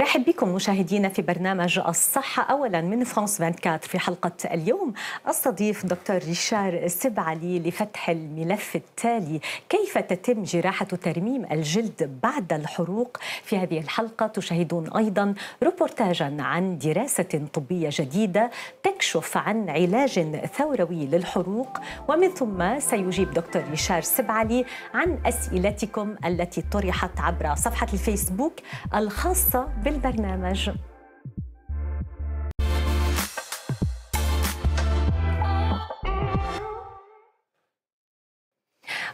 أرحب بكم مشاهدينا في برنامج الصحة أولا من فرانس 24 في حلقة اليوم أستضيف دكتور ريشار سبعلي لفتح الملف التالي كيف تتم جراحة ترميم الجلد بعد الحروق في هذه الحلقة تشاهدون أيضا روبورتاجا عن دراسة طبية جديدة تكشف عن علاج ثوروي للحروق ومن ثم سيجيب دكتور ريشار سبعلي عن أسئلتكم التي طرحت عبر صفحة الفيسبوك الخاصة بالبرنامج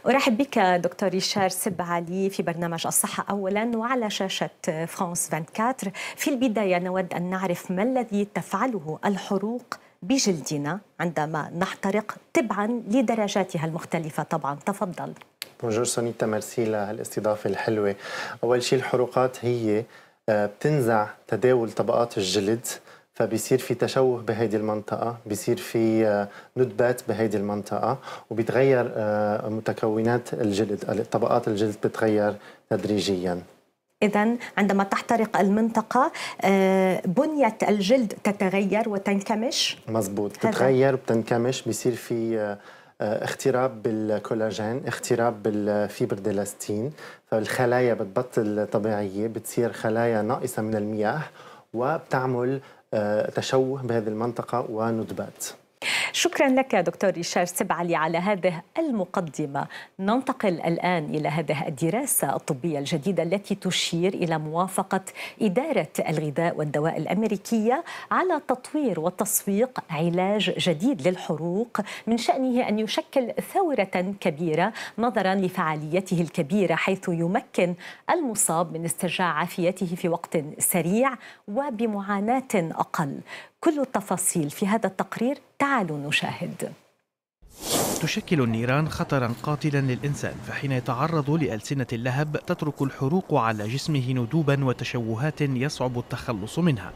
أرحب بك دكتور ريشار سب علي في برنامج الصحة أولا وعلى شاشة فرانس 24 في البداية نود أن نعرف ما الذي تفعله الحروق بجلدنا عندما نحترق تبعا لدرجاتها المختلفة طبعا تفضل بونجور سونيتا ميرسي الاستضافة الحلوة أول شيء الحروقات هي آه، بتنزع تداول طبقات الجلد فبيصير في تشوه بهيدي المنطقة بيصير في آه، ندبات بهيدي المنطقة وبيتغير آه، متكونات الجلد طبقات الجلد بتتغير تدريجياً إذا عندما تحترق المنطقة بنية الجلد تتغير وتنكمش مزبوط تتغير وتنكمش بيصير في آه، اختراب بالكولاجين اختراب بالفيبر ديلاستين فالخلايا بتبطل طبيعية بتصير خلايا ناقصة من المياه وبتعمل آه، تشوه بهذه المنطقة وندبات شكرا لك دكتور ريشار سبعلي على هذه المقدمة ننتقل الآن إلى هذه الدراسة الطبية الجديدة التي تشير إلى موافقة إدارة الغذاء والدواء الأمريكية على تطوير وتسويق علاج جديد للحروق من شأنه أن يشكل ثورة كبيرة نظرا لفعاليته الكبيرة حيث يمكن المصاب من استرجاع عافيته في وقت سريع وبمعاناة أقل كل التفاصيل في هذا التقرير تعالوا نشاهد تشكل النيران خطرا قاتلا للإنسان فحين يتعرض لألسنة اللهب تترك الحروق على جسمه ندوبا وتشوهات يصعب التخلص منها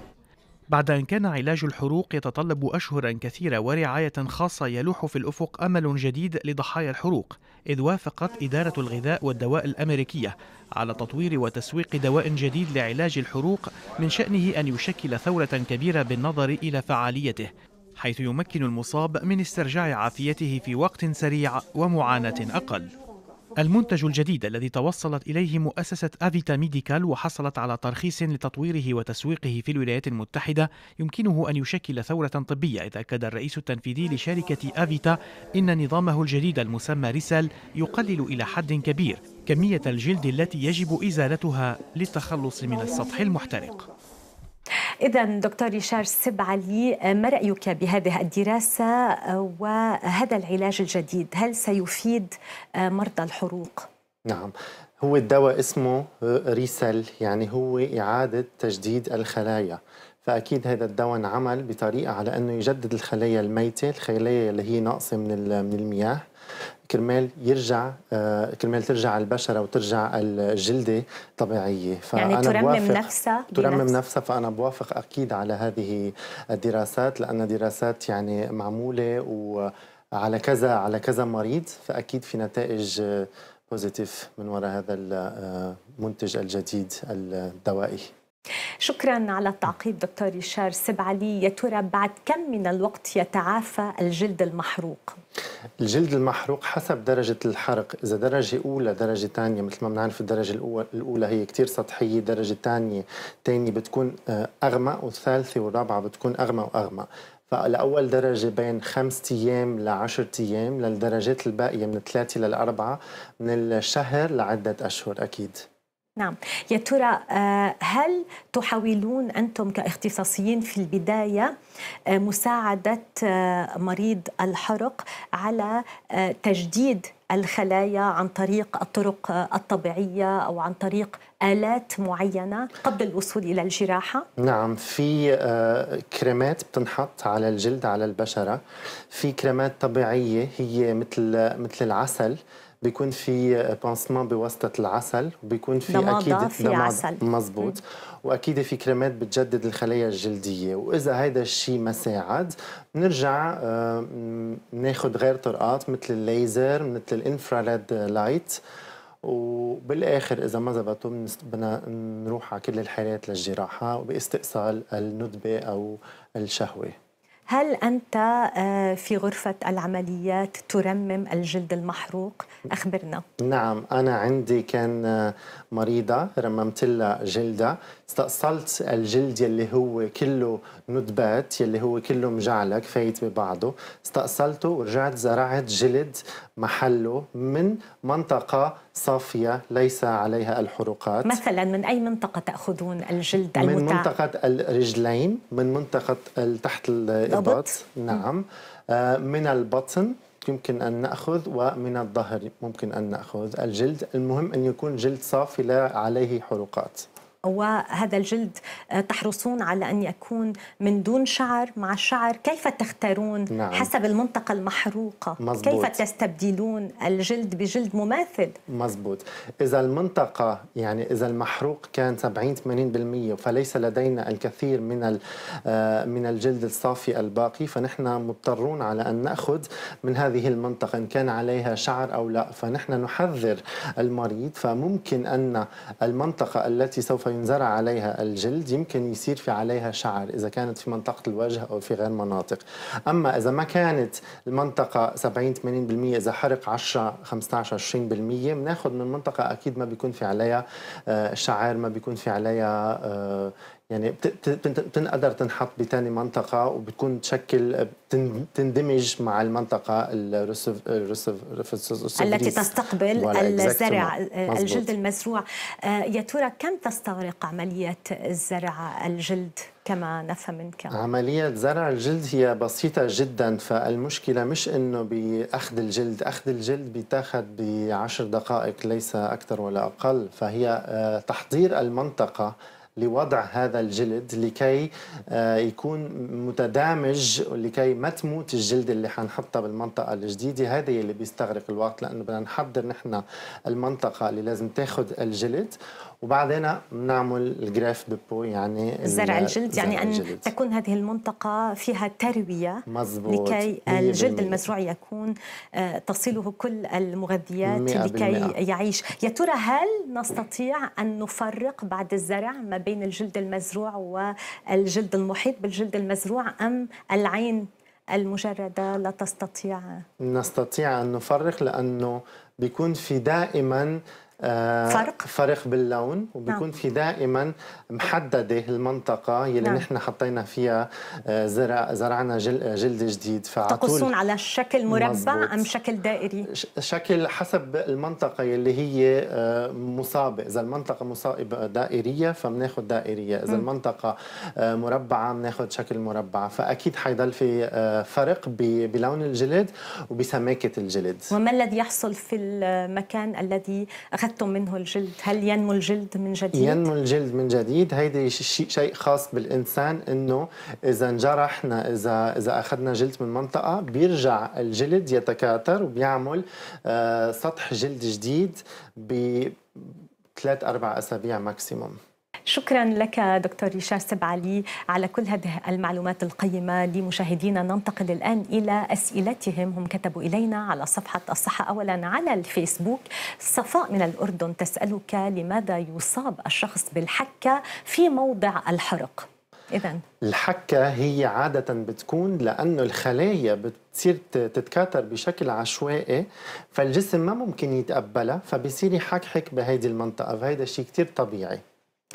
بعد أن كان علاج الحروق يتطلب أشهرا كثيرة ورعاية خاصة يلوح في الأفق أمل جديد لضحايا الحروق إذ وافقت إدارة الغذاء والدواء الأمريكية على تطوير وتسويق دواء جديد لعلاج الحروق من شأنه أن يشكل ثورة كبيرة بالنظر إلى فعاليته حيث يمكن المصاب من استرجاع عافيته في وقت سريع ومعاناة أقل المنتج الجديد الذي توصلت إليه مؤسسة أفيتا ميديكال وحصلت على ترخيص لتطويره وتسويقه في الولايات المتحدة يمكنه أن يشكل ثورة طبية إذا أكد الرئيس التنفيذي لشركة أفيتا إن نظامه الجديد المسمى ريسال يقلل إلى حد كبير كمية الجلد التي يجب إزالتها للتخلص من السطح المحترق إذا دكتور يشار علي ما رأيك بهذه الدراسة وهذا العلاج الجديد هل سيفيد مرضى الحروق؟ نعم هو الدواء اسمه ريسل يعني هو إعادة تجديد الخلايا فاكيد هذا الدواء انعمل بطريقه على انه يجدد الخلايا الميته، الخلايا اللي هي ناقصه من من المياه كرمال يرجع آه، كرمال ترجع البشره وترجع الجلده طبيعيه فأنا يعني ترمم نفسها ترمم نفسها فانا بوافق اكيد على هذه الدراسات لانها دراسات يعني معموله وعلى كذا على كذا مريض فاكيد في نتائج بوزيتيف آه، من وراء هذا المنتج آه، الجديد الدوائي شكرا على التعقيب دكتور يشار لي يا ترى بعد كم من الوقت يتعافى الجلد المحروق؟ الجلد المحروق حسب درجة الحرق إذا درجة أولى درجة ثانية مثل ما بنعرف الدرجة الأولى هي كتير سطحية درجة ثانية ثانية بتكون آه، أغمق والثالثة والرابعة بتكون أغمق وأغمق فلأول درجة بين خمسة أيام لعشرة أيام للدرجات الباقية من ثلاثة للأربعة من الشهر لعدة أشهر أكيد نعم يا ترى آه، هل تحاولون أنتم كاختصاصيين في البداية آه، مساعدة آه، مريض الحرق على تجديد الخلايا عن طريق الطرق الطبيعية أو عن طريق آلات معينة قبل الوصول إلى الجراحة؟ نعم في كريمات بتنحط على الجلد على البشرة في كريمات طبيعية هي مثل مثل العسل بيكون في بانسمان بواسطه العسل وبيكون في اكيد في عسل مزبوط واكيد في كريمات بتجدد الخلايا الجلديه واذا هذا الشيء ما ساعد بنرجع آه، ناخذ غير طرقات مثل الليزر مثل الانفراريد لايت وبالاخر اذا ما زبطوا بدنا نروح على كل الحالات للجراحه وباستئصال الندبه او الشهوه هل أنت آه، في غرفة العمليات ترمم الجلد المحروق؟ أخبرنا نعم أنا عندي كان آه، مريضة رممت لها جلدها استأصلت الجلد يلي هو كله ندبات يلي هو كله مجعلك فايت ببعضه استأصلته ورجعت زرعت جلد محله من منطقة صافية ليس عليها الحروقات مثلا من أي منطقة تأخذون الجلد المتع... من منطقة الرجلين من منطقة تحت الإبط نعم آه، من البطن يمكن أن نأخذ ومن الظهر ممكن أن نأخذ الجلد المهم أن يكون جلد صافي لا عليه حروقات وهذا الجلد آه، تحرصون على أن يكون من دون شعر مع شعر كيف تختارون نعم. حسب المنطقة المحروقة مزبوط. كيف تستبدلون الجلد بجلد مماثل مزبوط إذا المنطقة يعني إذا المحروق كان 70-80% فليس لدينا الكثير من آه، من الجلد الصافي الباقي فنحن مضطرون على أن نأخذ من هذه المنطقة إن كان عليها شعر أو لا فنحن نحذر المريض فممكن أن المنطقة التي سوف فينزرع عليها الجلد يمكن يصير في عليها شعر إذا كانت في منطقة الوجه أو في غير مناطق أما إذا ما كانت المنطقة 70 80% إذا حرق 10 15 20% بناخذ من منطقة أكيد ما بيكون في عليها آه، شعر ما بيكون في عليها آه، يعني بتنقدر تنحط بثاني منطقه وبتكون تشكل تندمج مع المنطقه الرسف التي تستقبل الزرع آه، الجلد المزروع آه، يا ترى كم تستغرق عمليه زرع الجلد كما نفهم منك عملية زرع الجلد هي بسيطة جدا فالمشكلة مش انه بأخذ الجلد أخذ الجلد بيتاخذ بعشر دقائق ليس أكثر ولا أقل فهي آه، تحضير المنطقة لوضع هذا الجلد لكي آه، يكون متدامج لكي ما تموت الجلد اللي حنحطها بالمنطقة الجديدة هذا اللي بيستغرق الوقت لأنه بدنا نحضر نحن المنطقة اللي لازم تاخد الجلد وبعدين بنعمل الجراف ديبو يعني الزرع الجلد يعني الجلد. ان تكون هذه المنطقه فيها ترويه مزبوط. لكي الجلد المزروع يكون آه، تصله كل المغذيات لكي يعيش يا ترى هل نستطيع ان نفرق بعد الزرع ما بين الجلد المزروع والجلد المحيط بالجلد المزروع ام العين المجردة لا تستطيع نستطيع أن نفرق لأنه بيكون في دائما آه، فرق فرق باللون وبيكون نعم. في دائما محدده المنطقه يلي نعم. نحن حطينا فيها آه، زرع زرعنا جل جلد جديد تقصون على شكل مربع مزبوط. ام شكل دائري شكل حسب المنطقه يلي هي آه، مصابه اذا المنطقه مصابه دائريه فبناخذ دائريه اذا المنطقه مربعه بناخذ شكل مربع فاكيد حيضل في فرق بلون الجلد وبسماكه الجلد وما الذي يحصل في المكان الذي اخذ يكتم منه الجلد هل ينمو الجلد من جديد ينمو الجلد من جديد هيدي شيء شيء خاص بالانسان انه اذا انجرحنا اذا اذا اخذنا جلد من منطقه بيرجع الجلد يتكاثر وبيعمل آه، سطح جلد جديد ب 3 اربع اسابيع ماكسيموم شكرا لك دكتور ريشار سبعلي على كل هذه المعلومات القيمة لمشاهدينا ننتقل الآن إلى أسئلتهم هم كتبوا إلينا على صفحة الصحة أولا على الفيسبوك صفاء من الأردن تسألك لماذا يصاب الشخص بالحكة في موضع الحرق إذا الحكة هي عادة بتكون لأنه الخلايا بتصير تتكاثر بشكل عشوائي فالجسم ما ممكن يتقبلها فبصير يحكحك بهيدي المنطقة فهيدا شيء كتير طبيعي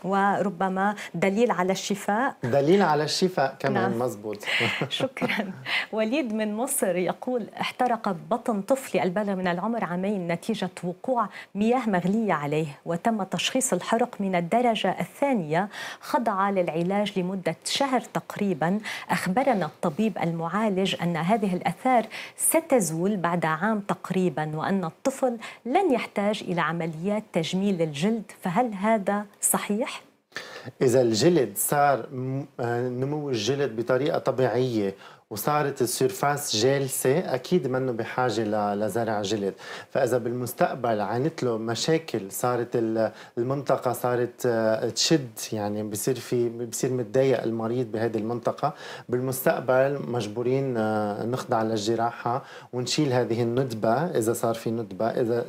وربما دليل على الشفاء دليل على الشفاء كمان نعم. مزبوط شكرا وليد من مصر يقول احترق بطن طفلي البالغ من العمر عامين نتيجة وقوع مياه مغلية عليه وتم تشخيص الحرق من الدرجة الثانية خضع للعلاج لمدة شهر تقريبا أخبرنا الطبيب المعالج أن هذه الأثار ستزول بعد عام تقريبا وأن الطفل لن يحتاج إلى عمليات تجميل الجلد فهل هذا صحيح؟ اذا الجلد صار آه، نمو الجلد بطريقه طبيعيه وصارت السيرفاس جالسه اكيد منه بحاجه لزرع جلد فاذا بالمستقبل عانت له مشاكل صارت المنطقه صارت آه، تشد يعني بصير في بصير متضايق المريض بهذه المنطقه بالمستقبل مجبورين آه، نخضع للجراحه ونشيل هذه الندبه اذا صار في ندبه اذا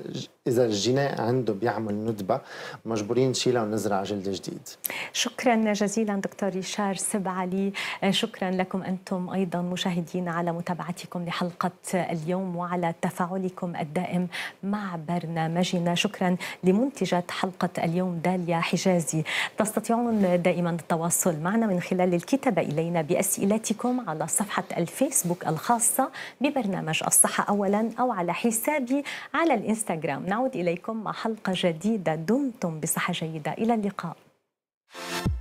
اذا الجناء عنده بيعمل ندبه مجبورين نشيلها ونزرع جلد جديد شكرا جزيلا دكتور يشار سبعلي آه، شكرا لكم انتم ايضا مشاهدينا على متابعتكم لحلقة اليوم وعلى تفاعلكم الدائم مع برنامجنا شكرا لمنتجة حلقة اليوم داليا حجازي تستطيعون دائما التواصل معنا من خلال الكتابة إلينا بأسئلتكم على صفحة الفيسبوك الخاصة ببرنامج الصحة أولا أو على حسابي على الإنستغرام نعود إليكم مع حلقة جديدة دمتم بصحة جيدة إلى اللقاء